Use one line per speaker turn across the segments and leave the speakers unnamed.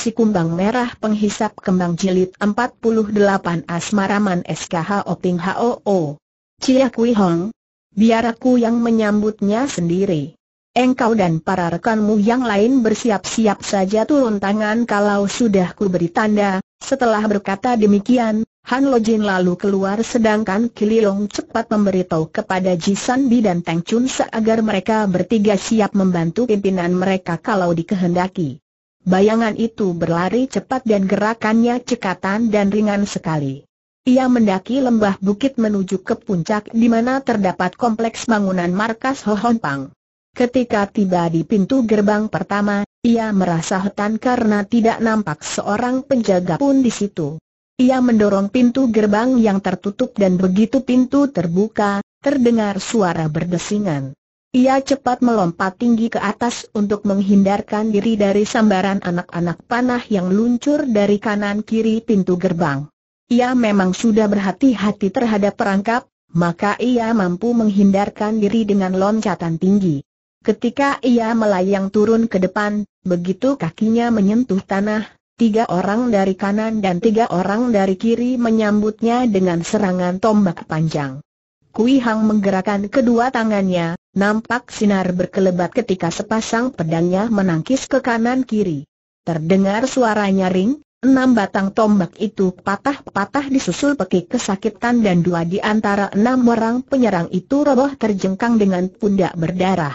Si Kumbang Merah Penghisap Kembang Jilid 48 Asmaraman SKH Oting HOO Cia Kui Hong Biar aku yang menyambutnya sendiri Engkau dan para rekanmu yang lain bersiap-siap saja turun tangan kalau sudah ku beri tanda Setelah berkata demikian, Han Lojin lalu keluar sedangkan Kililong cepat memberitahu kepada San Bi dan Tang Chun agar mereka bertiga siap membantu pimpinan mereka kalau dikehendaki. Bayangan itu berlari cepat dan gerakannya cekatan dan ringan sekali. Ia mendaki lembah bukit menuju ke puncak di mana terdapat kompleks bangunan markas Pang. Ketika tiba di pintu gerbang pertama, ia merasa hutan karena tidak nampak seorang penjaga pun di situ. Ia mendorong pintu gerbang yang tertutup dan begitu pintu terbuka, terdengar suara berdesingan. Ia cepat melompat tinggi ke atas untuk menghindarkan diri dari sambaran anak-anak panah yang luncur dari kanan-kiri pintu gerbang. Ia memang sudah berhati-hati terhadap perangkap, maka ia mampu menghindarkan diri dengan loncatan tinggi. Ketika ia melayang turun ke depan, begitu kakinya menyentuh tanah, tiga orang dari kanan dan tiga orang dari kiri menyambutnya dengan serangan tombak panjang. Kui Hang menggerakkan kedua tangannya, nampak sinar berkelebat ketika sepasang pedangnya menangkis ke kanan kiri. Terdengar suara nyaring, enam batang tombak itu patah-patah disusul pekik kesakitan dan dua di antara enam orang penyerang itu roboh terjengkang dengan pundak berdarah.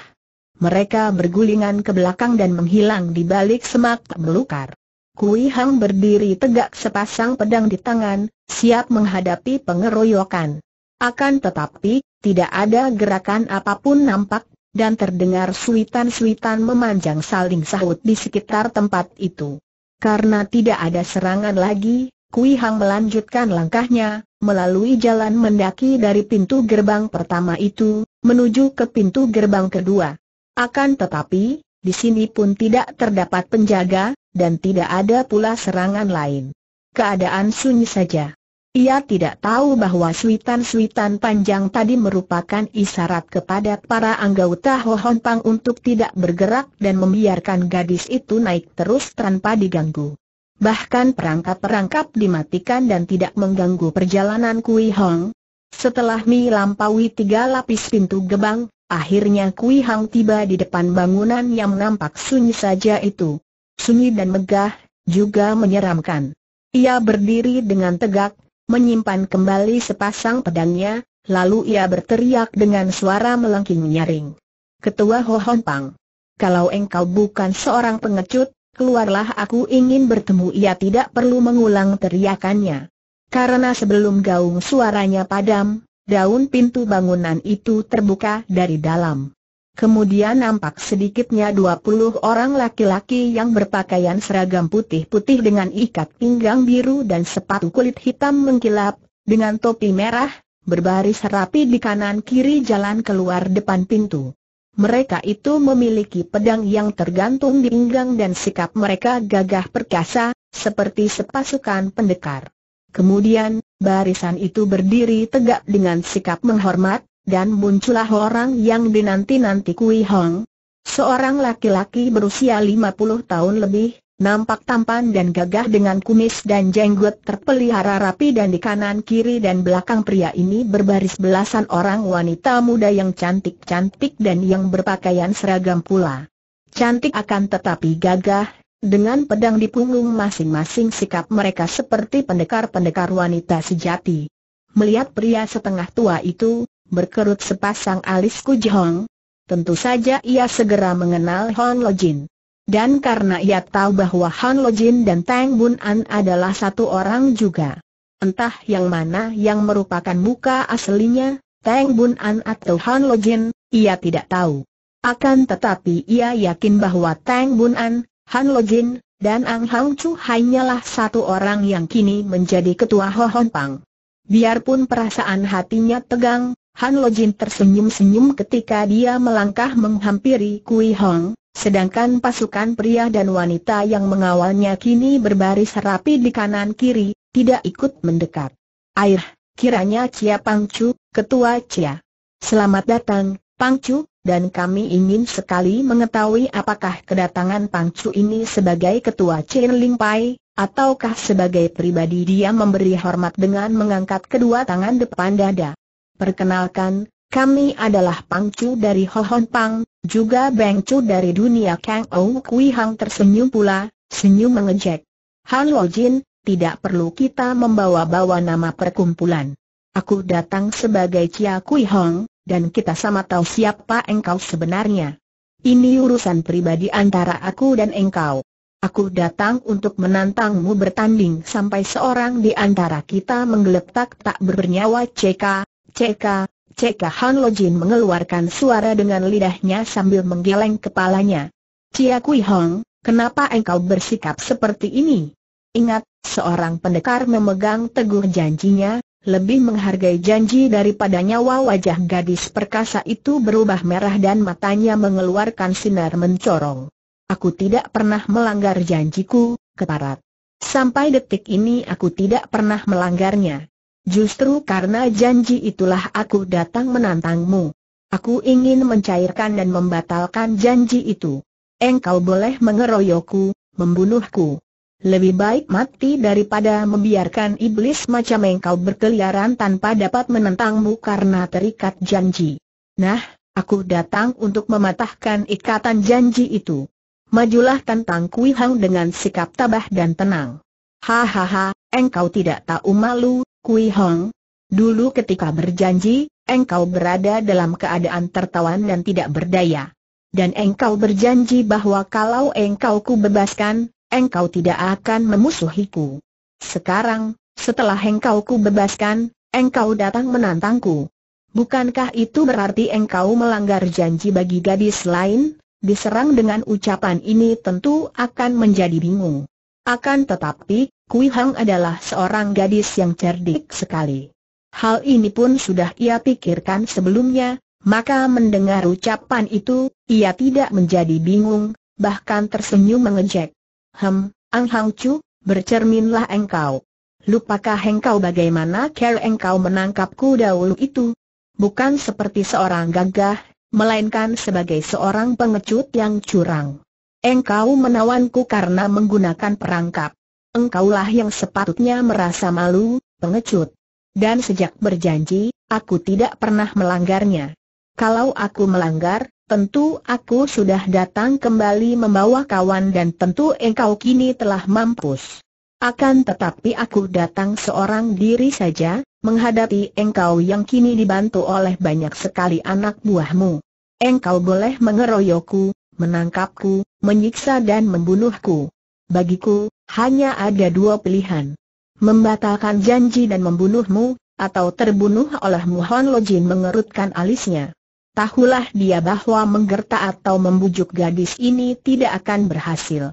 Mereka bergulingan ke belakang dan menghilang di balik semak belukar. Kui Hang berdiri tegak sepasang pedang di tangan, siap menghadapi pengeroyokan. Akan tetapi, tidak ada gerakan apapun nampak, dan terdengar suitan-suitan memanjang saling sahut di sekitar tempat itu. Karena tidak ada serangan lagi, Kui Hang melanjutkan langkahnya, melalui jalan mendaki dari pintu gerbang pertama itu, menuju ke pintu gerbang kedua. Akan tetapi, di sini pun tidak terdapat penjaga, dan tidak ada pula serangan lain. Keadaan sunyi saja. Ia tidak tahu bahwa suitan-suitan panjang tadi merupakan isyarat kepada para anggota Hohon Pang untuk tidak bergerak dan membiarkan gadis itu naik terus tanpa diganggu. Bahkan perangkap-perangkap dimatikan dan tidak mengganggu perjalanan Kui Hong. Setelah melampaui tiga lapis pintu gebang, akhirnya Kui Hong tiba di depan bangunan yang nampak sunyi saja itu. Sunyi dan megah, juga menyeramkan. Ia berdiri dengan tegak, menyimpan kembali sepasang pedangnya, lalu ia berteriak dengan suara melengking nyaring. Ketua Ho Hon Pang, kalau engkau bukan seorang pengecut, keluarlah aku ingin bertemu ia tidak perlu mengulang teriakannya. Karena sebelum gaung suaranya padam, daun pintu bangunan itu terbuka dari dalam. Kemudian nampak sedikitnya 20 orang laki-laki yang berpakaian seragam putih-putih dengan ikat pinggang biru dan sepatu kulit hitam mengkilap, dengan topi merah, berbaris rapi di kanan-kiri jalan keluar depan pintu. Mereka itu memiliki pedang yang tergantung di pinggang dan sikap mereka gagah perkasa, seperti sepasukan pendekar. Kemudian, barisan itu berdiri tegak dengan sikap menghormat, dan muncullah orang yang dinanti-nanti Kui Hong. Seorang laki-laki berusia 50 tahun lebih, nampak tampan dan gagah dengan kumis dan jenggot terpelihara rapi dan di kanan kiri dan belakang pria ini berbaris belasan orang wanita muda yang cantik-cantik dan yang berpakaian seragam pula. Cantik akan tetapi gagah, dengan pedang di punggung masing-masing sikap mereka seperti pendekar-pendekar wanita sejati. Melihat pria setengah tua itu, berkerut sepasang alis Kujihong. Tentu saja ia segera mengenal Lo Lojin. Dan karena ia tahu bahwa Han Lojin dan Tang Bun An adalah satu orang juga. Entah yang mana yang merupakan muka aslinya, Tang Bun An atau Han Lojin, ia tidak tahu. Akan tetapi ia yakin bahwa Tang Bun An, Han Lojin, dan Ang Hang Chu hanyalah satu orang yang kini menjadi ketua Ho Hon Pang. Biarpun perasaan hatinya tegang, Han Lojin tersenyum-senyum ketika dia melangkah menghampiri Kui Hong, sedangkan pasukan pria dan wanita yang mengawalnya kini berbaris rapi di kanan kiri, tidak ikut mendekat. Air, kiranya Cia Pangcu, Ketua Cia. Selamat datang, Pangcu, dan kami ingin sekali mengetahui apakah kedatangan Pangcu ini sebagai Ketua Chen Ling Pai, ataukah sebagai pribadi dia memberi hormat dengan mengangkat kedua tangan depan dada. Perkenalkan, kami adalah pangcu Chu dari Hohon Pang, juga Beng dari dunia Kang Ou Kui Hang tersenyum pula, senyum mengejek. Halo Jin, tidak perlu kita membawa-bawa nama perkumpulan. Aku datang sebagai Chia Kui Hong, dan kita sama tahu siapa engkau sebenarnya. Ini urusan pribadi antara aku dan engkau. Aku datang untuk menantangmu bertanding sampai seorang di antara kita menggeletak tak bernyawa CK, Ceka, Ceka Han Lojin mengeluarkan suara dengan lidahnya sambil menggeleng kepalanya. Cia Kui Hong, kenapa engkau bersikap seperti ini? Ingat, seorang pendekar memegang teguh janjinya, lebih menghargai janji daripada nyawa wajah gadis perkasa itu berubah merah dan matanya mengeluarkan sinar mencorong. Aku tidak pernah melanggar janjiku, keparat. Sampai detik ini aku tidak pernah melanggarnya. Justru karena janji itulah aku datang menantangmu. Aku ingin mencairkan dan membatalkan janji itu. Engkau boleh mengeroyokku, membunuhku. Lebih baik mati daripada membiarkan iblis macam engkau berkeliaran tanpa dapat menentangmu karena terikat janji. Nah, aku datang untuk mematahkan ikatan janji itu. Majulah tentang Kui Hang dengan sikap tabah dan tenang. Hahaha, engkau tidak tahu malu, Kui Hong, dulu ketika berjanji, engkau berada dalam keadaan tertawan dan tidak berdaya. Dan engkau berjanji bahwa kalau engkau ku bebaskan, engkau tidak akan memusuhiku. Sekarang, setelah engkau ku bebaskan, engkau datang menantangku. Bukankah itu berarti engkau melanggar janji bagi gadis lain? Diserang dengan ucapan ini tentu akan menjadi bingung. Akan tetapi, Kui Hang adalah seorang gadis yang cerdik sekali. Hal ini pun sudah ia pikirkan sebelumnya, maka mendengar ucapan itu, ia tidak menjadi bingung, bahkan tersenyum mengejek. Hem, Ang Hang Chu, bercerminlah engkau. Lupakah engkau bagaimana care engkau menangkapku dahulu itu? Bukan seperti seorang gagah, melainkan sebagai seorang pengecut yang curang. Engkau menawanku karena menggunakan perangkap. Engkaulah yang sepatutnya merasa malu, pengecut. Dan sejak berjanji, aku tidak pernah melanggarnya. Kalau aku melanggar, tentu aku sudah datang kembali membawa kawan dan tentu engkau kini telah mampus. Akan tetapi aku datang seorang diri saja, menghadapi engkau yang kini dibantu oleh banyak sekali anak buahmu. Engkau boleh mengeroyokku, menangkapku, menyiksa dan membunuhku. Bagiku, hanya ada dua pilihan. Membatalkan janji dan membunuhmu, atau terbunuh oleh Muhon Lojin mengerutkan alisnya. Tahulah dia bahwa menggerta atau membujuk gadis ini tidak akan berhasil.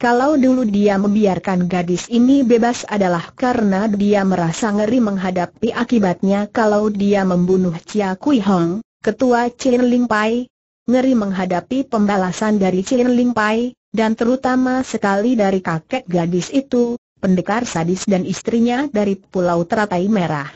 Kalau dulu dia membiarkan gadis ini bebas adalah karena dia merasa ngeri menghadapi akibatnya kalau dia membunuh Chia Kui Hong, ketua Chin Ling Pai, Ngeri menghadapi pembalasan dari Chin Ling Pai, dan terutama sekali dari kakek gadis itu, pendekar sadis dan istrinya dari Pulau Teratai Merah.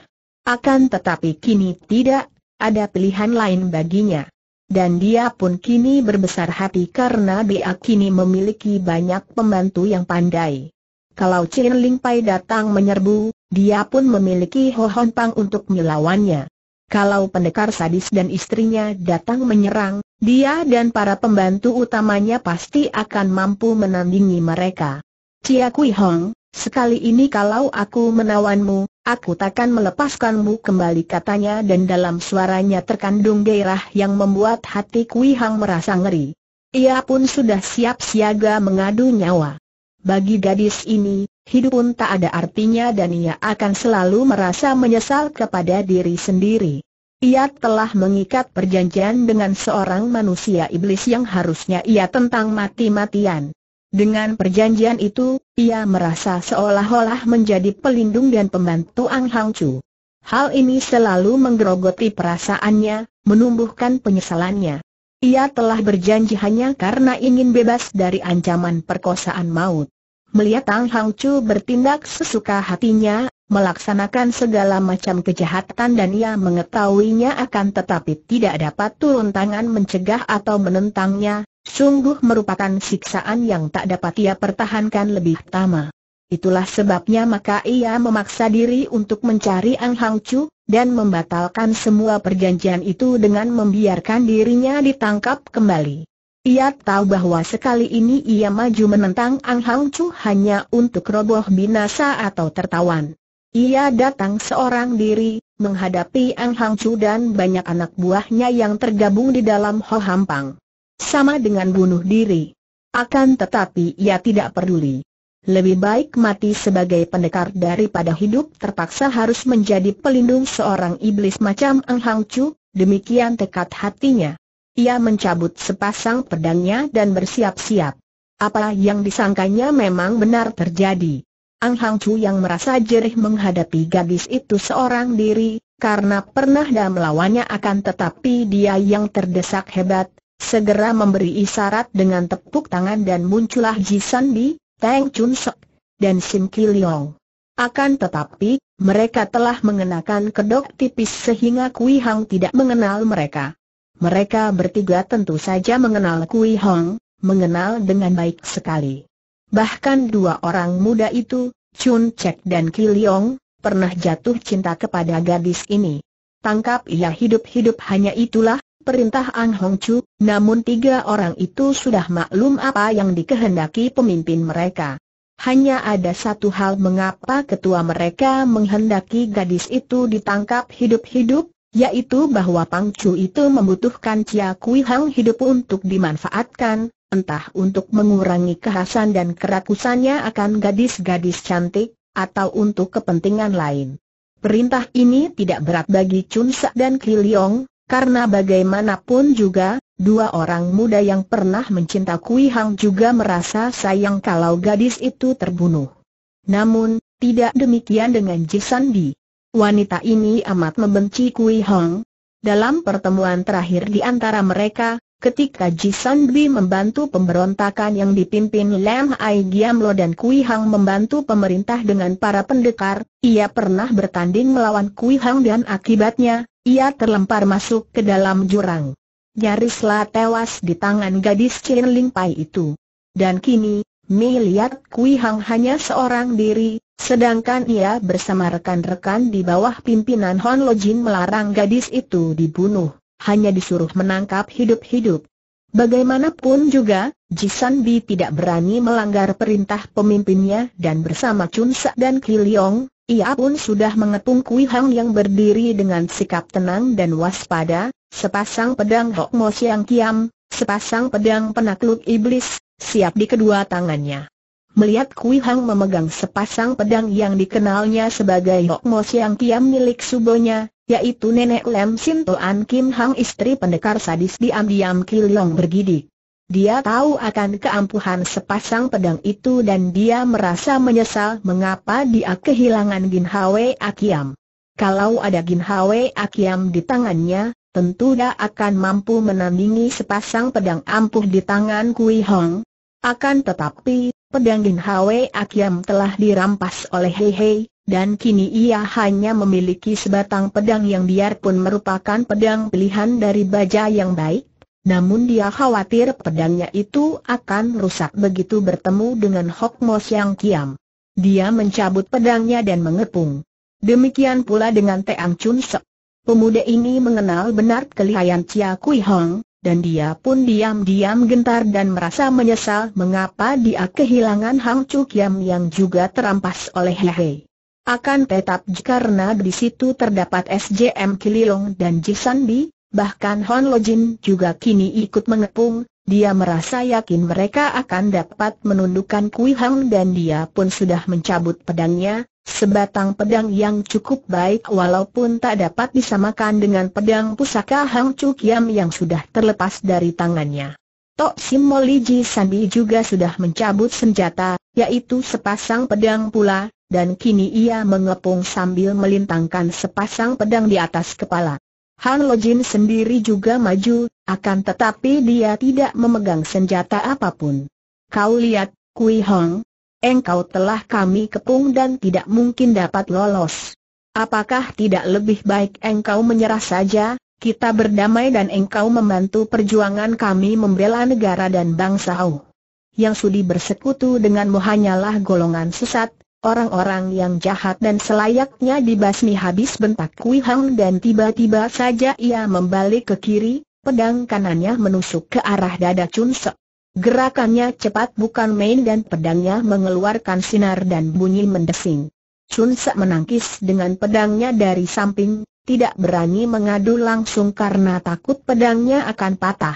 Akan tetapi kini tidak, ada pilihan lain baginya. Dan dia pun kini berbesar hati karena dia kini memiliki banyak pembantu yang pandai. Kalau Chin Ling Pai datang menyerbu, dia pun memiliki Ho Hon Pang untuk melawannya. Kalau pendekar sadis dan istrinya datang menyerang, dia dan para pembantu utamanya pasti akan mampu menandingi mereka. Cia Kui Hong, sekali ini kalau aku menawanmu, aku takkan melepaskanmu kembali katanya dan dalam suaranya terkandung gairah yang membuat hati Kui Hong merasa ngeri. Ia pun sudah siap siaga mengadu nyawa. Bagi gadis ini, Hidup pun tak ada artinya dan ia akan selalu merasa menyesal kepada diri sendiri. Ia telah mengikat perjanjian dengan seorang manusia iblis yang harusnya ia tentang mati-matian. Dengan perjanjian itu, ia merasa seolah-olah menjadi pelindung dan pembantu Ang Hang Chu. Hal ini selalu menggerogoti perasaannya, menumbuhkan penyesalannya. Ia telah berjanji hanya karena ingin bebas dari ancaman perkosaan maut melihat Tang Hang Chu bertindak sesuka hatinya, melaksanakan segala macam kejahatan dan ia mengetahuinya akan tetapi tidak dapat turun tangan mencegah atau menentangnya, sungguh merupakan siksaan yang tak dapat ia pertahankan lebih lama. Itulah sebabnya maka ia memaksa diri untuk mencari Ang Hang Chu, dan membatalkan semua perjanjian itu dengan membiarkan dirinya ditangkap kembali. Ia tahu bahwa sekali ini ia maju menentang Ang Hang Chu hanya untuk roboh binasa atau tertawan. Ia datang seorang diri, menghadapi Ang Hang Chu dan banyak anak buahnya yang tergabung di dalam Ho Hampang. Sama dengan bunuh diri. Akan tetapi ia tidak peduli. Lebih baik mati sebagai pendekar daripada hidup terpaksa harus menjadi pelindung seorang iblis macam Ang Hang Chu, demikian tekad hatinya. Ia mencabut sepasang pedangnya dan bersiap-siap. Apa yang disangkanya memang benar terjadi. Ang Hang Chu yang merasa jerih menghadapi gadis itu seorang diri, karena pernah dah melawannya akan tetapi dia yang terdesak hebat, segera memberi isyarat dengan tepuk tangan dan muncullah Ji San Bi, Teng Chun Sek, dan Sim Ki Leong. Akan tetapi, mereka telah mengenakan kedok tipis sehingga Kui Hang tidak mengenal mereka. Mereka bertiga tentu saja mengenal Kui Hong, mengenal dengan baik sekali. Bahkan dua orang muda itu, Chun Chek dan Ki Leong, pernah jatuh cinta kepada gadis ini. Tangkap ia hidup-hidup hanya itulah, perintah Ang Hong Chu, namun tiga orang itu sudah maklum apa yang dikehendaki pemimpin mereka. Hanya ada satu hal mengapa ketua mereka menghendaki gadis itu ditangkap hidup-hidup, yaitu bahwa Pangcu itu membutuhkan Chia Kui Hang hidup untuk dimanfaatkan, entah untuk mengurangi kehasan dan kerakusannya akan gadis-gadis cantik, atau untuk kepentingan lain. Perintah ini tidak berat bagi Chun Sa dan Kiliong, karena bagaimanapun juga, dua orang muda yang pernah mencinta Kui Hang juga merasa sayang kalau gadis itu terbunuh. Namun, tidak demikian dengan Jisan Bi. Wanita ini amat membenci Kui Hong. Dalam pertemuan terakhir di antara mereka, ketika Ji San Bi membantu pemberontakan yang dipimpin Lam Ai Giam Lo dan Kui Hang membantu pemerintah dengan para pendekar, ia pernah bertanding melawan Kui Hang dan akibatnya, ia terlempar masuk ke dalam jurang. Nyarislah tewas di tangan gadis Chin Ling Pai itu. Dan kini, Mi lihat Kui Hang hanya seorang diri, Sedangkan ia bersama rekan-rekan di bawah pimpinan Hon Lo Jin melarang gadis itu dibunuh, hanya disuruh menangkap hidup-hidup. Bagaimanapun juga, Jisan Bi tidak berani melanggar perintah pemimpinnya dan bersama Chun Sa dan Ki Leong, ia pun sudah mengepung Kui Hang yang berdiri dengan sikap tenang dan waspada, sepasang pedang Hok Mo Siang Kiam, sepasang pedang penakluk iblis, siap di kedua tangannya. Melihat Kui Hang memegang sepasang pedang yang dikenalnya sebagai Hok Mo Siang Kiam milik subonya, yaitu nenek Lem Sin Toan Kim Hang istri pendekar sadis diam-diam kilong bergidik. Dia tahu akan keampuhan sepasang pedang itu dan dia merasa menyesal mengapa dia kehilangan Gin Hwe Akiam. Kalau ada Gin Hwe Akiam di tangannya, tentu dia akan mampu menandingi sepasang pedang ampuh di tangan Kui Hong. Akan tetapi, Pedang Gin Hwe Akiam telah dirampas oleh Hei Hei, dan kini ia hanya memiliki sebatang pedang yang biarpun merupakan pedang pilihan dari baja yang baik, namun dia khawatir pedangnya itu akan rusak begitu bertemu dengan Hok Mo Siang Kiam. Dia mencabut pedangnya dan mengepung. Demikian pula dengan Teang Chun Sek. Pemuda ini mengenal benar kelihayan Chia Kui Hong, dan dia pun diam-diam gentar dan merasa menyesal mengapa dia kehilangan Hang Chu Kiam yang juga terampas oleh Hehe. Akan tetap karena di situ terdapat SJM Kililong dan Jisan Bi, bahkan Hon Lojin juga kini ikut mengepung, dia merasa yakin mereka akan dapat menundukkan Kui Hang dan dia pun sudah mencabut pedangnya, Sebatang pedang yang cukup baik walaupun tak dapat disamakan dengan pedang pusaka Hang Chu yang sudah terlepas dari tangannya. Tok Simoliji Sandi juga sudah mencabut senjata, yaitu sepasang pedang pula, dan kini ia mengepung sambil melintangkan sepasang pedang di atas kepala. Han Lojin sendiri juga maju, akan tetapi dia tidak memegang senjata apapun. Kau lihat, Kui Hong, engkau telah kami kepung dan tidak mungkin dapat lolos. Apakah tidak lebih baik engkau menyerah saja, kita berdamai dan engkau membantu perjuangan kami membela negara dan bangsa Yang sudi bersekutu denganmu hanyalah golongan sesat, orang-orang yang jahat dan selayaknya dibasmi habis bentak Kui Hang dan tiba-tiba saja ia membalik ke kiri, pedang kanannya menusuk ke arah dada Chun Sek. Gerakannya cepat bukan main dan pedangnya mengeluarkan sinar dan bunyi mendesing. Chun Sek menangkis dengan pedangnya dari samping, tidak berani mengadu langsung karena takut pedangnya akan patah.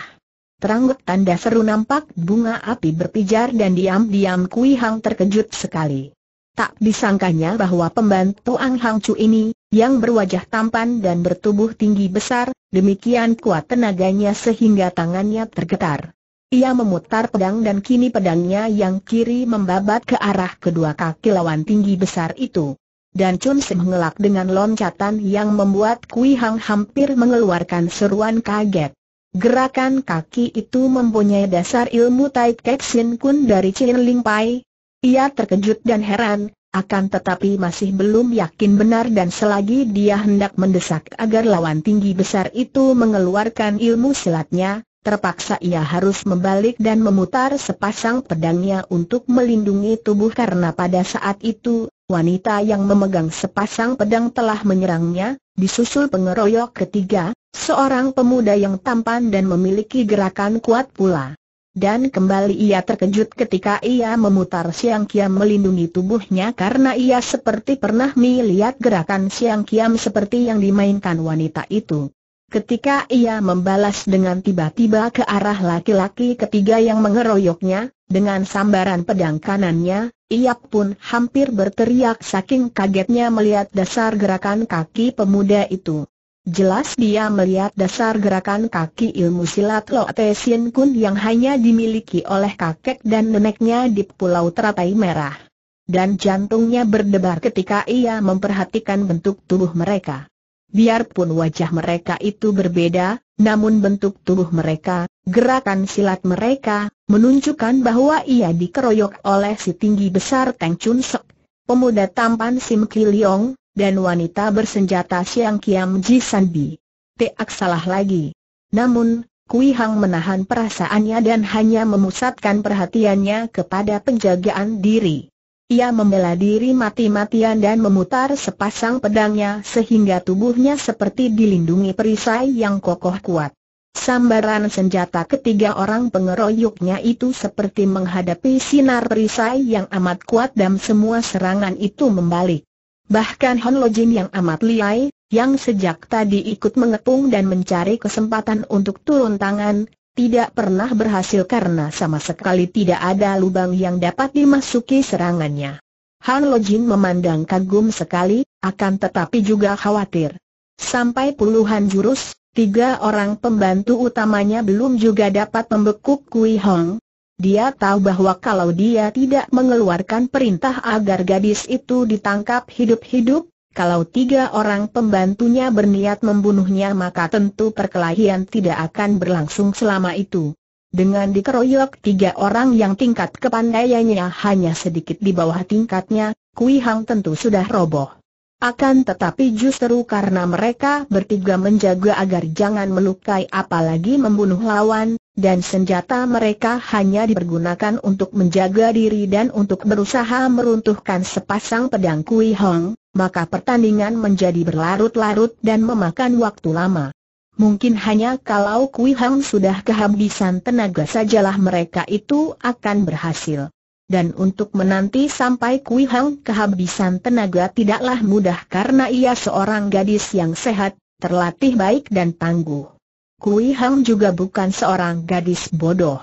Terangguk tanda seru nampak bunga api berpijar dan diam-diam Kui Hang terkejut sekali. Tak disangkanya bahwa pembantu Ang Hang Chu ini, yang berwajah tampan dan bertubuh tinggi besar, demikian kuat tenaganya sehingga tangannya tergetar. Ia memutar pedang dan kini pedangnya yang kiri membabat ke arah kedua kaki lawan tinggi besar itu. Dan Chun Se mengelak dengan loncatan yang membuat Kui Hang hampir mengeluarkan seruan kaget. Gerakan kaki itu mempunyai dasar ilmu Tai Kek Sin Kun dari Chin Ling Pai. Ia terkejut dan heran, akan tetapi masih belum yakin benar dan selagi dia hendak mendesak agar lawan tinggi besar itu mengeluarkan ilmu silatnya, Terpaksa ia harus membalik dan memutar sepasang pedangnya untuk melindungi tubuh karena pada saat itu, wanita yang memegang sepasang pedang telah menyerangnya, disusul pengeroyok ketiga, seorang pemuda yang tampan dan memiliki gerakan kuat pula. Dan kembali ia terkejut ketika ia memutar Siang Kiam melindungi tubuhnya karena ia seperti pernah melihat gerakan Siang Kiam seperti yang dimainkan wanita itu. Ketika ia membalas dengan tiba-tiba ke arah laki-laki ketiga yang mengeroyoknya, dengan sambaran pedang kanannya, ia pun hampir berteriak saking kagetnya melihat dasar gerakan kaki pemuda itu. Jelas dia melihat dasar gerakan kaki ilmu silat Lo Te Kun yang hanya dimiliki oleh kakek dan neneknya di Pulau Teratai Merah. Dan jantungnya berdebar ketika ia memperhatikan bentuk tubuh mereka. Biarpun wajah mereka itu berbeda, namun bentuk tubuh mereka, gerakan silat mereka, menunjukkan bahwa ia dikeroyok oleh si tinggi besar Teng Chun Sek, pemuda tampan Sim Kiliong, dan wanita bersenjata Siang Kiam Ji Bi. Teak salah lagi. Namun, Kui Hang menahan perasaannya dan hanya memusatkan perhatiannya kepada penjagaan diri. Ia membela diri mati-matian dan memutar sepasang pedangnya sehingga tubuhnya seperti dilindungi perisai yang kokoh kuat. Sambaran senjata ketiga orang pengeroyoknya itu seperti menghadapi sinar perisai yang amat kuat dan semua serangan itu membalik. Bahkan Hon Lojin yang amat liai, yang sejak tadi ikut mengepung dan mencari kesempatan untuk turun tangan, tidak pernah berhasil karena sama sekali tidak ada lubang yang dapat dimasuki serangannya. Han Lojin memandang kagum sekali, akan tetapi juga khawatir. Sampai puluhan jurus, tiga orang pembantu utamanya belum juga dapat membekuk Kui Hong. Dia tahu bahwa kalau dia tidak mengeluarkan perintah agar gadis itu ditangkap hidup-hidup, kalau tiga orang pembantunya berniat membunuhnya maka tentu perkelahian tidak akan berlangsung selama itu. Dengan dikeroyok tiga orang yang tingkat kepandaiannya hanya sedikit di bawah tingkatnya, Kui Hang tentu sudah roboh. Akan tetapi justru karena mereka bertiga menjaga agar jangan melukai apalagi membunuh lawan, dan senjata mereka hanya dipergunakan untuk menjaga diri dan untuk berusaha meruntuhkan sepasang pedang Kui Hong, maka pertandingan menjadi berlarut-larut dan memakan waktu lama. Mungkin hanya kalau Kui Hong sudah kehabisan tenaga sajalah mereka itu akan berhasil. Dan untuk menanti sampai Kui Hong kehabisan tenaga tidaklah mudah karena ia seorang gadis yang sehat, terlatih baik dan tangguh. Kui Hang juga bukan seorang gadis bodoh.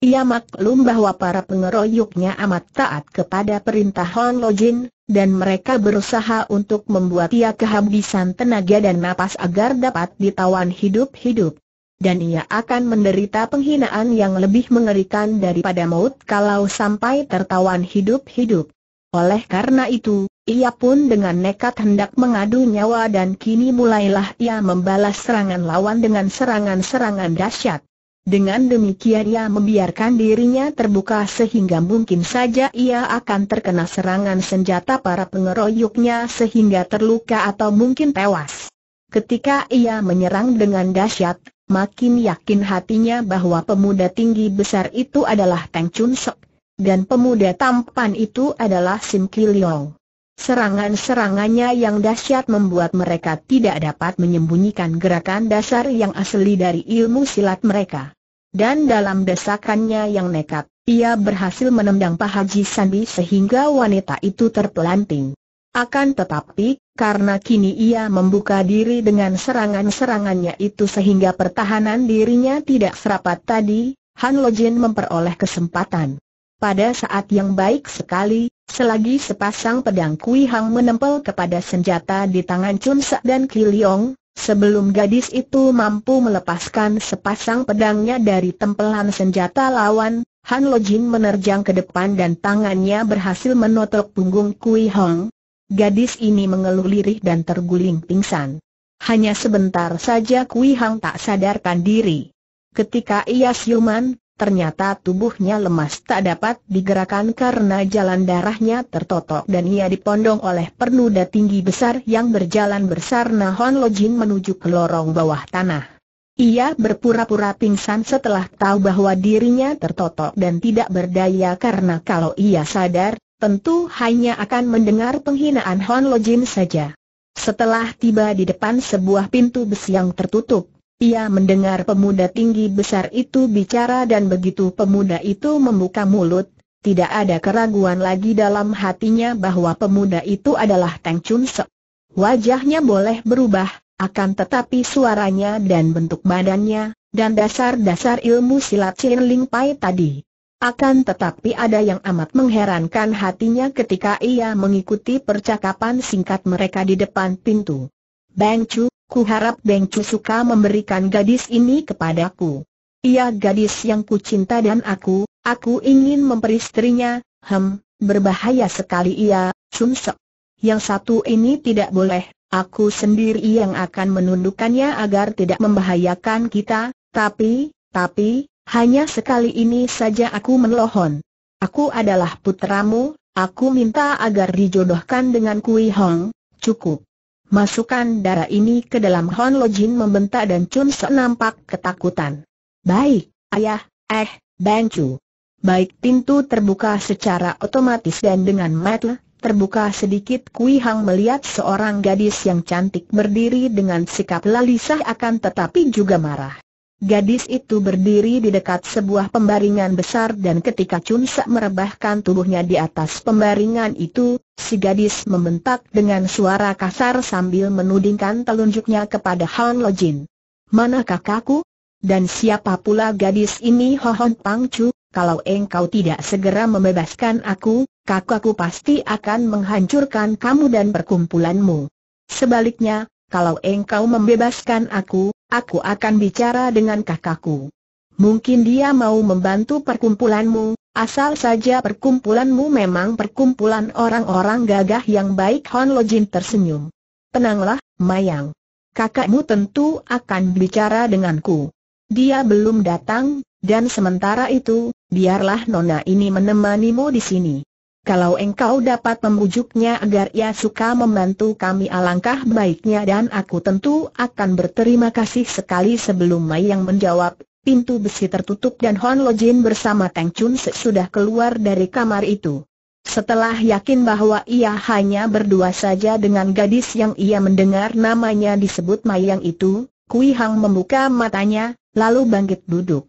Ia maklum bahwa para pengeroyoknya amat taat kepada perintah Hon Lo Jin, dan mereka berusaha untuk membuat ia kehabisan tenaga dan napas agar dapat ditawan hidup-hidup. Dan ia akan menderita penghinaan yang lebih mengerikan daripada maut kalau sampai tertawan hidup-hidup. Oleh karena itu, ia pun dengan nekat hendak mengadu nyawa dan kini mulailah ia membalas serangan lawan dengan serangan-serangan dahsyat. Dengan demikian ia membiarkan dirinya terbuka sehingga mungkin saja ia akan terkena serangan senjata para pengeroyoknya sehingga terluka atau mungkin tewas. Ketika ia menyerang dengan dahsyat, makin yakin hatinya bahwa pemuda tinggi besar itu adalah Teng Chun Sek, dan pemuda tampan itu adalah Sim Kiliong. Serangan-serangannya yang dahsyat membuat mereka tidak dapat menyembunyikan gerakan dasar yang asli dari ilmu silat mereka. Dan dalam desakannya yang nekat, ia berhasil menendang Haji Sandi sehingga wanita itu terpelanting. Akan tetapi, karena kini ia membuka diri dengan serangan-serangannya itu sehingga pertahanan dirinya tidak serapat tadi, Han Lojin memperoleh kesempatan. Pada saat yang baik sekali, Selagi sepasang pedang Kui Hang menempel kepada senjata di tangan Chun Sa dan Ki Leong, sebelum gadis itu mampu melepaskan sepasang pedangnya dari tempelan senjata lawan, Han Lo Jin menerjang ke depan dan tangannya berhasil menotok punggung Kui Hang. Gadis ini mengeluh lirih dan terguling pingsan. Hanya sebentar saja Kui Hang tak sadarkan diri. Ketika ia siuman, Ternyata tubuhnya lemas tak dapat digerakkan karena jalan darahnya tertotok dan ia dipondong oleh pernuda tinggi besar yang berjalan bersarna Hon Lojin menuju ke lorong bawah tanah. Ia berpura-pura pingsan setelah tahu bahwa dirinya tertotok dan tidak berdaya karena kalau ia sadar, tentu hanya akan mendengar penghinaan Hon Lojin saja. Setelah tiba di depan sebuah pintu besi yang tertutup, ia mendengar pemuda tinggi besar itu bicara dan begitu pemuda itu membuka mulut, tidak ada keraguan lagi dalam hatinya bahwa pemuda itu adalah Tang Chun Sek. Wajahnya boleh berubah, akan tetapi suaranya dan bentuk badannya, dan dasar-dasar ilmu silat Chin Ling Pai tadi. Akan tetapi ada yang amat mengherankan hatinya ketika ia mengikuti percakapan singkat mereka di depan pintu. Bang Chu, Ku harap Beng suka memberikan gadis ini kepadaku. Ia gadis yang ku cinta dan aku, aku ingin memperistrinya, hem, berbahaya sekali ia, Sok. Yang satu ini tidak boleh, aku sendiri yang akan menundukkannya agar tidak membahayakan kita, tapi, tapi, hanya sekali ini saja aku menelohon. Aku adalah putramu, aku minta agar dijodohkan dengan Kui Hong, cukup. Masukkan darah ini ke dalam Hon Lo membentak dan Chun Sok nampak ketakutan. Baik, ayah, eh, Bang Chu. Baik pintu terbuka secara otomatis dan dengan metel, terbuka sedikit Kui Hang melihat seorang gadis yang cantik berdiri dengan sikap lalisah akan tetapi juga marah. Gadis itu berdiri di dekat sebuah pembaringan besar dan ketika Chun Sak merebahkan tubuhnya di atas pembaringan itu, si gadis membentak dengan suara kasar sambil menudingkan telunjuknya kepada Han Lo Jin. Mana kakakku? Dan siapa pula gadis ini Hohon Pang Chu, kalau engkau tidak segera membebaskan aku, kakakku pasti akan menghancurkan kamu dan perkumpulanmu. Sebaliknya, kalau engkau membebaskan aku, aku akan bicara dengan kakakku. Mungkin dia mau membantu perkumpulanmu, asal saja perkumpulanmu memang perkumpulan orang-orang gagah yang baik Hon Lojin tersenyum. Tenanglah, Mayang. Kakakmu tentu akan bicara denganku. Dia belum datang, dan sementara itu, biarlah nona ini menemanimu di sini. Kalau engkau dapat membujuknya agar ia suka membantu kami alangkah baiknya dan aku tentu akan berterima kasih sekali sebelum Mai yang menjawab, pintu besi tertutup dan Hon Lo Jin bersama Teng Chun sudah keluar dari kamar itu. Setelah yakin bahwa ia hanya berdua saja dengan gadis yang ia mendengar namanya disebut Mayang itu, Kui Hang membuka matanya, lalu bangkit duduk.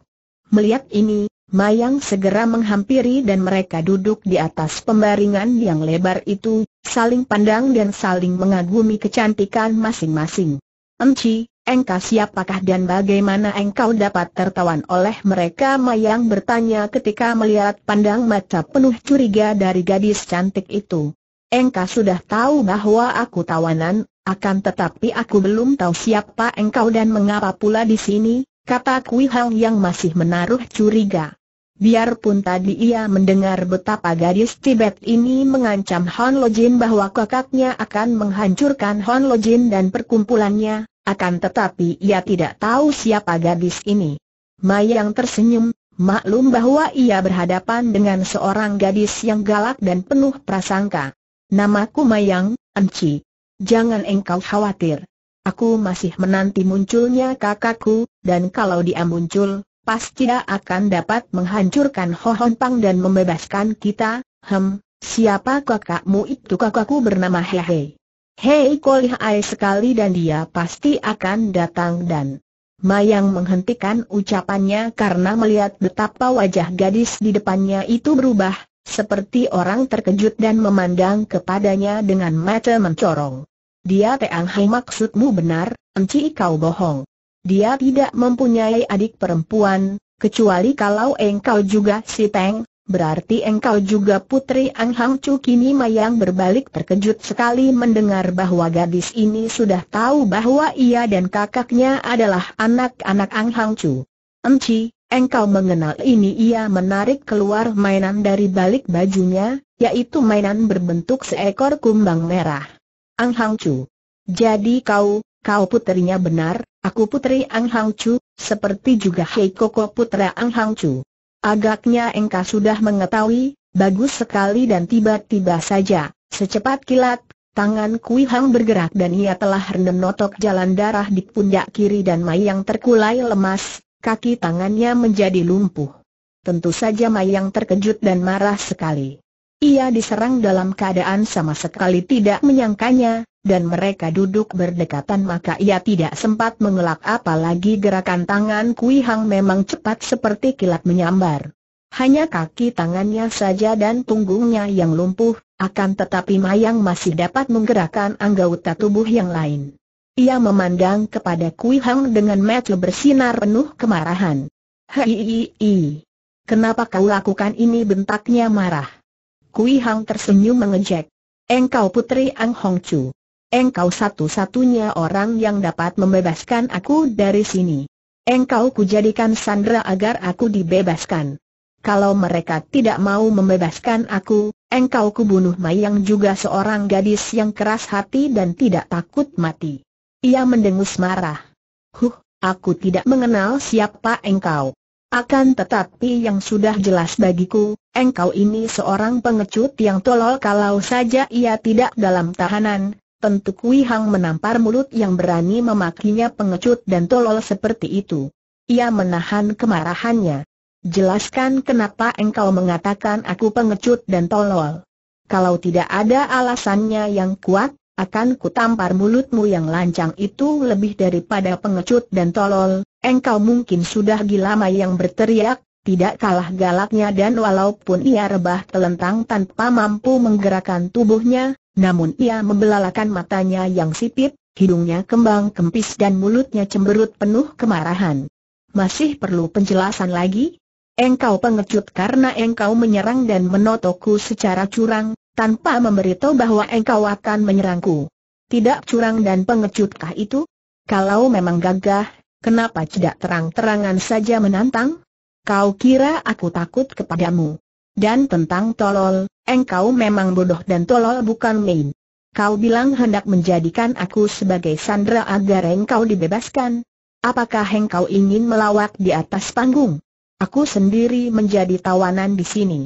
Melihat ini, Mayang segera menghampiri dan mereka duduk di atas pembaringan yang lebar itu, saling pandang dan saling mengagumi kecantikan masing-masing. Enci, engkau siapakah dan bagaimana engkau dapat tertawan oleh mereka? Mayang bertanya ketika melihat pandang mata penuh curiga dari gadis cantik itu. Engkau sudah tahu bahwa aku tawanan, akan tetapi aku belum tahu siapa engkau dan mengapa pula di sini, kata Kui Hang yang masih menaruh curiga. Biarpun tadi ia mendengar betapa gadis Tibet ini mengancam Hon Lojin bahwa kakaknya akan menghancurkan Hon Lojin dan perkumpulannya, akan tetapi ia tidak tahu siapa gadis ini. Mayang tersenyum, maklum bahwa ia berhadapan dengan seorang gadis yang galak dan penuh prasangka. Namaku Mayang, Enci. Jangan engkau khawatir. Aku masih menanti munculnya kakakku, dan kalau dia muncul, pasti dia akan dapat menghancurkan Hohon Pang dan membebaskan kita, hem, siapa kakakmu itu kakakku bernama Hehe. Hei Kolihai sekali dan dia pasti akan datang dan Mayang menghentikan ucapannya karena melihat betapa wajah gadis di depannya itu berubah, seperti orang terkejut dan memandang kepadanya dengan mata mencorong. Dia Teang Hai maksudmu benar, Enci kau bohong. Dia tidak mempunyai adik perempuan, kecuali kalau engkau juga si Peng, berarti engkau juga putri Ang Hang Chu kini Mayang berbalik terkejut sekali mendengar bahwa gadis ini sudah tahu bahwa ia dan kakaknya adalah anak-anak Ang Hang Chu. Enci, engkau mengenal ini ia menarik keluar mainan dari balik bajunya, yaitu mainan berbentuk seekor kumbang merah. Ang Hang Chu. Jadi kau, kau putrinya benar, Aku putri Ang Hang Chu, seperti juga Hei Koko putra Ang Hang Chu. Agaknya engkau sudah mengetahui, bagus sekali dan tiba-tiba saja, secepat kilat, tangan Kui Hang bergerak dan ia telah rendam notok jalan darah di pundak kiri dan Mayang terkulai lemas, kaki tangannya menjadi lumpuh. Tentu saja Mayang terkejut dan marah sekali. Ia diserang dalam keadaan sama sekali tidak menyangkanya, dan mereka duduk berdekatan maka ia tidak sempat mengelak apalagi gerakan tangan Kui Hang memang cepat seperti kilat menyambar. Hanya kaki tangannya saja dan punggungnya yang lumpuh, akan tetapi Mayang masih dapat menggerakkan anggota tubuh yang lain. Ia memandang kepada Kui Hang dengan mata bersinar penuh kemarahan. Hei, kenapa kau lakukan ini bentaknya marah? Kui Hang tersenyum mengejek. Engkau putri Ang Hong Chu engkau satu-satunya orang yang dapat membebaskan aku dari sini. Engkau kujadikan sandera agar aku dibebaskan. Kalau mereka tidak mau membebaskan aku, engkau kubunuh Mayang juga seorang gadis yang keras hati dan tidak takut mati. Ia mendengus marah. Huh, aku tidak mengenal siapa engkau. Akan tetapi yang sudah jelas bagiku, engkau ini seorang pengecut yang tolol kalau saja ia tidak dalam tahanan, Tentu Kui Hang menampar mulut yang berani memakinya pengecut dan tolol seperti itu. Ia menahan kemarahannya. Jelaskan kenapa engkau mengatakan aku pengecut dan tolol. Kalau tidak ada alasannya yang kuat, akan kutampar mulutmu yang lancang itu lebih daripada pengecut dan tolol, engkau mungkin sudah gila yang berteriak, tidak kalah galaknya dan walaupun ia rebah telentang tanpa mampu menggerakkan tubuhnya, namun ia membelalakan matanya yang sipit, hidungnya kembang kempis dan mulutnya cemberut penuh kemarahan. Masih perlu penjelasan lagi? Engkau pengecut karena engkau menyerang dan menotoku secara curang, tanpa memberitahu bahwa engkau akan menyerangku. Tidak curang dan pengecutkah itu? Kalau memang gagah, kenapa tidak terang-terangan saja menantang? Kau kira aku takut kepadamu? Dan tentang tolol, engkau memang bodoh dan tolol bukan main. Kau bilang hendak menjadikan aku sebagai sandera agar engkau dibebaskan. Apakah engkau ingin melawak di atas panggung? Aku sendiri menjadi tawanan di sini.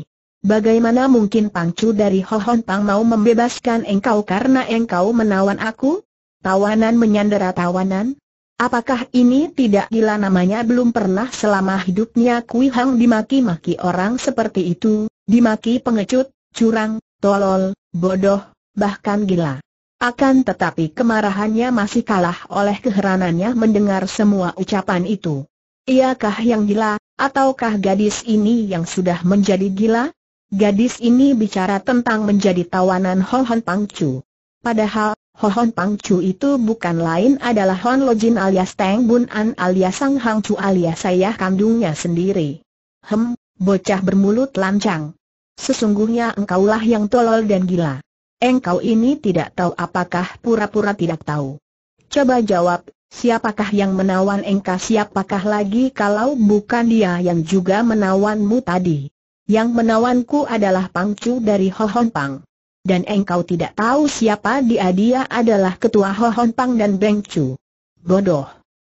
Bagaimana mungkin Pangcu dari Hohon Pang mau membebaskan engkau karena engkau menawan aku? Tawanan menyandera tawanan? Apakah ini tidak gila namanya belum pernah selama hidupnya Kui Hang dimaki-maki orang seperti itu, dimaki pengecut, curang, tolol, bodoh, bahkan gila. Akan tetapi kemarahannya masih kalah oleh keheranannya mendengar semua ucapan itu. Iakah yang gila, ataukah gadis ini yang sudah menjadi gila? Gadis ini bicara tentang menjadi tawanan Ho Han Pangcu. Padahal, Hohon Chu itu bukan lain adalah Hon Lojin alias Teng Bun An alias Sang Hang Chu alias saya kandungnya sendiri. Hem, bocah bermulut lancang. Sesungguhnya engkaulah yang tolol dan gila. Engkau ini tidak tahu apakah pura-pura tidak tahu. Coba jawab, siapakah yang menawan engkau siapakah lagi kalau bukan dia yang juga menawanmu tadi? Yang menawanku adalah Pang Chu dari Hohon Pang dan engkau tidak tahu siapa dia dia adalah ketua Ho Hon Pang dan Beng Chu. Bodoh.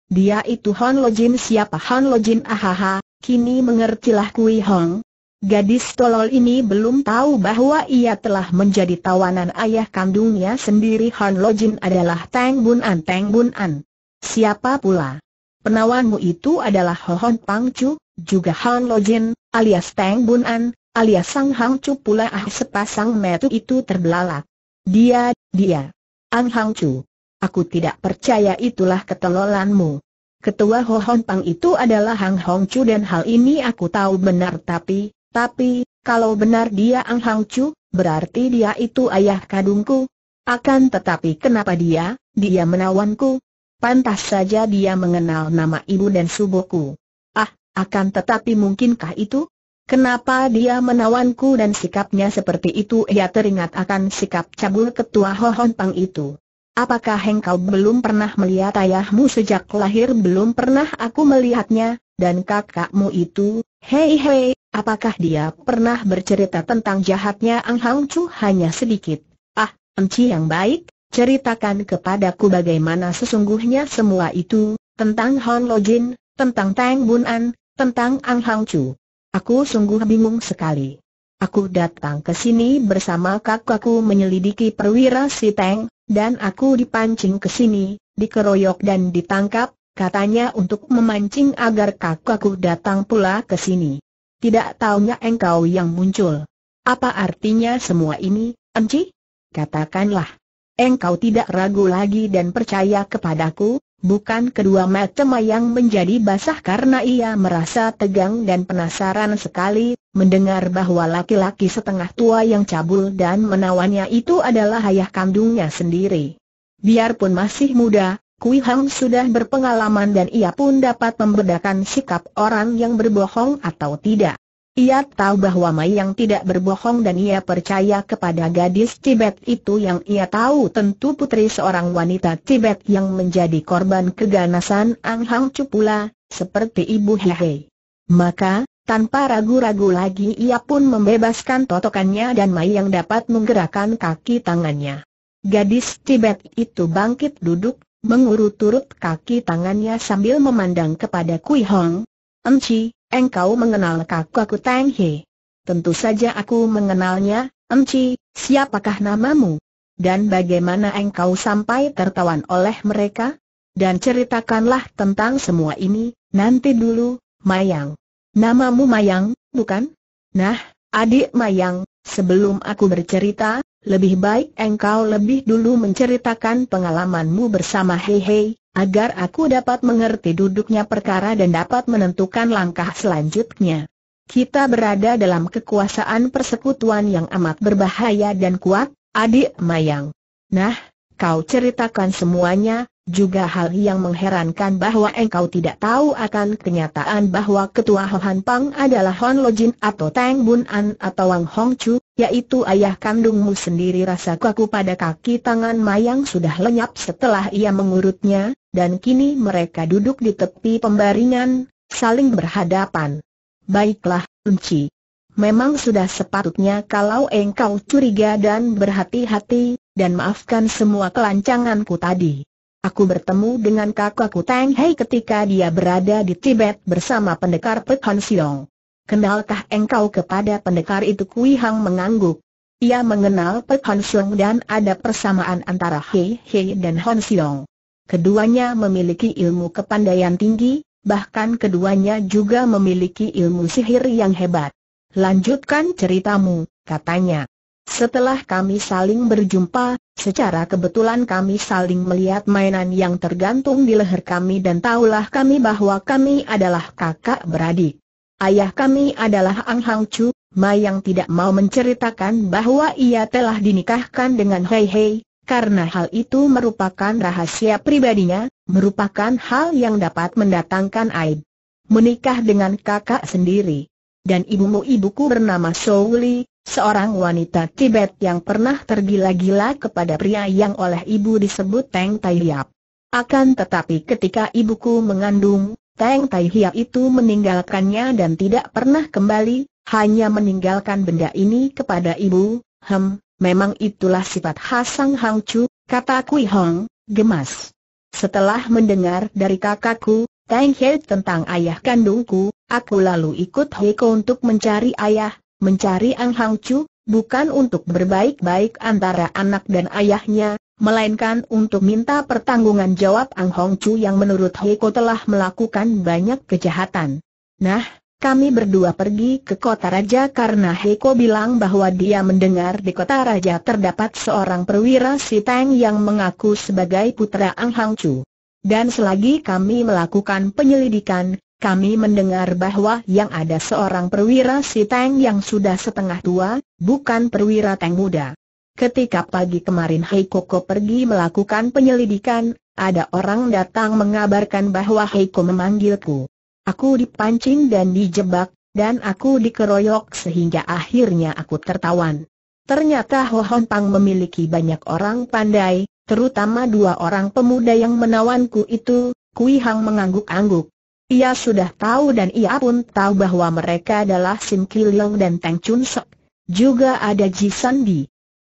Dia itu Hon Lo Jin siapa Hon Lo Jin ahaha, kini mengertilah Kui Hong. Gadis tolol ini belum tahu bahwa ia telah menjadi tawanan ayah kandungnya sendiri Han Jin adalah Tang Bun An Tang Bun An. Siapa pula? Penawanmu itu adalah Ho Hon Pang Chu, juga Han Jin, alias Tang Bun An, alias Sang Hangchu pula ah sepasang metu itu terbelalak. Dia, dia. Ang Hangchu, Aku tidak percaya itulah ketelolanmu. Ketua Ho Hon Pang itu adalah Hang Chu dan hal ini aku tahu benar tapi, tapi, kalau benar dia Ang Hangchu, berarti dia itu ayah kadungku. Akan tetapi kenapa dia, dia menawanku? Pantas saja dia mengenal nama ibu dan subuhku. Ah, akan tetapi mungkinkah itu? Kenapa dia menawanku dan sikapnya seperti itu ia teringat akan sikap cabul ketua Hohon Pang itu. Apakah engkau belum pernah melihat ayahmu sejak lahir belum pernah aku melihatnya, dan kakakmu itu, hei hei, apakah dia pernah bercerita tentang jahatnya Ang Hang Chu hanya sedikit? Ah, emci yang baik, ceritakan kepadaku bagaimana sesungguhnya semua itu, tentang Hon Jin, tentang Tang Bun An, tentang Ang Hang Chu. Aku sungguh bingung sekali. Aku datang ke sini bersama kakakku menyelidiki perwira si Teng, dan aku dipancing ke sini, dikeroyok dan ditangkap, katanya untuk memancing agar kakakku datang pula ke sini. Tidak taunya engkau yang muncul. Apa artinya semua ini, Enci? Katakanlah. Engkau tidak ragu lagi dan percaya kepadaku, Bukan kedua mata Mayang menjadi basah karena ia merasa tegang dan penasaran sekali, mendengar bahwa laki-laki setengah tua yang cabul dan menawannya itu adalah ayah kandungnya sendiri. Biarpun masih muda, Kui Hang sudah berpengalaman dan ia pun dapat membedakan sikap orang yang berbohong atau tidak. Ia tahu bahwa Mai yang tidak berbohong dan ia percaya kepada gadis Tibet itu yang ia tahu tentu putri seorang wanita Tibet yang menjadi korban keganasan Ang Hang Chu pula, seperti ibu Hehe. Maka, tanpa ragu-ragu lagi ia pun membebaskan totokannya dan Mai yang dapat menggerakkan kaki tangannya. Gadis Tibet itu bangkit duduk, mengurut-urut kaki tangannya sambil memandang kepada Kui Hong. Enci, engkau mengenal kakakku Tang He. Tentu saja aku mengenalnya, Emci, siapakah namamu? Dan bagaimana engkau sampai tertawan oleh mereka? Dan ceritakanlah tentang semua ini, nanti dulu, Mayang. Namamu Mayang, bukan? Nah, adik Mayang, sebelum aku bercerita, lebih baik engkau lebih dulu menceritakan pengalamanmu bersama Hei Hei, agar aku dapat mengerti duduknya perkara dan dapat menentukan langkah selanjutnya. Kita berada dalam kekuasaan persekutuan yang amat berbahaya dan kuat, adik Mayang. Nah, kau ceritakan semuanya, juga hal yang mengherankan bahwa engkau tidak tahu akan kenyataan bahwa ketua Hohan Pang adalah Hon Lojin atau Tang Bun An atau Wang Hong Chu, yaitu ayah kandungmu sendiri rasa kaku pada kaki tangan Mayang sudah lenyap setelah ia mengurutnya, dan kini mereka duduk di tepi pembaringan, saling berhadapan. Baiklah, Unci. Memang sudah sepatutnya kalau engkau curiga dan berhati-hati, dan maafkan semua kelancanganku tadi. Aku bertemu dengan kakakku Tang Hei ketika dia berada di Tibet bersama pendekar Pek Han Siong. Kenalkah engkau kepada pendekar itu Kui Hang mengangguk. Ia mengenal Pek Han Siong dan ada persamaan antara Hei Hei dan Han Siong. Keduanya memiliki ilmu kepandaian tinggi, bahkan keduanya juga memiliki ilmu sihir yang hebat. Lanjutkan ceritamu, katanya. Setelah kami saling berjumpa, secara kebetulan kami saling melihat mainan yang tergantung di leher kami dan tahulah kami bahwa kami adalah kakak beradik. Ayah kami adalah Ang Hang Chu, Ma yang tidak mau menceritakan bahwa ia telah dinikahkan dengan Hei Hei, karena hal itu merupakan rahasia pribadinya, merupakan hal yang dapat mendatangkan aib. Menikah dengan kakak sendiri. Dan ibumu ibuku bernama Souli, seorang wanita Tibet yang pernah tergila-gila kepada pria yang oleh ibu disebut Teng Tai Hiap. Akan tetapi ketika ibuku mengandung, Teng Tai Hiap itu meninggalkannya dan tidak pernah kembali, hanya meninggalkan benda ini kepada ibu, hem, Memang itulah sifat Hasang Chu, kata Kui Hong, gemas. Setelah mendengar dari kakakku, Tang He tentang ayah kandungku, aku lalu ikut Ko untuk mencari ayah, mencari Ang Hang Chu, bukan untuk berbaik-baik antara anak dan ayahnya, melainkan untuk minta pertanggungan jawab Ang Chu yang menurut Ko telah melakukan banyak kejahatan. Nah, kami berdua pergi ke kota raja karena Heiko bilang bahwa dia mendengar di kota raja terdapat seorang perwira Sitang yang mengaku sebagai putra Ang Hang Chu. Dan selagi kami melakukan penyelidikan, kami mendengar bahwa yang ada seorang perwira Sitang yang sudah setengah tua, bukan perwira Teng muda. Ketika pagi kemarin Heiko pergi melakukan penyelidikan, ada orang datang mengabarkan bahwa Heiko memanggilku. Aku dipancing dan dijebak, dan aku dikeroyok sehingga akhirnya aku tertawan. Ternyata Ho Hon Pang memiliki banyak orang pandai, terutama dua orang pemuda yang menawanku itu, Kui Hang mengangguk-angguk. Ia sudah tahu dan ia pun tahu bahwa mereka adalah Sim Kiliong dan Tang Chun Sok. Juga ada Ji San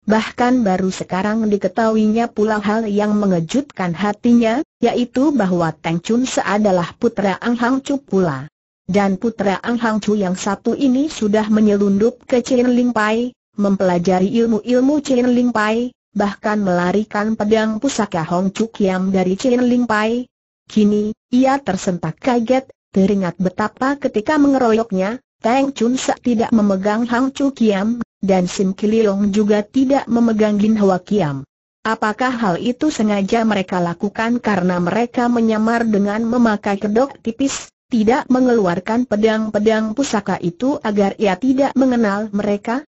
Bahkan baru sekarang diketahuinya pula hal yang mengejutkan hatinya, yaitu bahwa Teng Chun Se adalah putra Ang Hang Chu pula. Dan putra Ang Hang Chu yang satu ini sudah menyelundup ke Chin Ling Pai, mempelajari ilmu-ilmu Chin Ling Pai, bahkan melarikan pedang pusaka Hong Chu Kiam dari Chin Ling Pai. Kini, ia tersentak kaget, teringat betapa ketika mengeroyoknya, Teng Chun Se tidak memegang Hang Chu Kiam, dan Sim Kililong juga tidak memegang Gin Hwa Kiam. Apakah hal itu sengaja mereka lakukan karena mereka menyamar dengan memakai kedok tipis, tidak mengeluarkan pedang-pedang pusaka itu agar ia tidak mengenal mereka?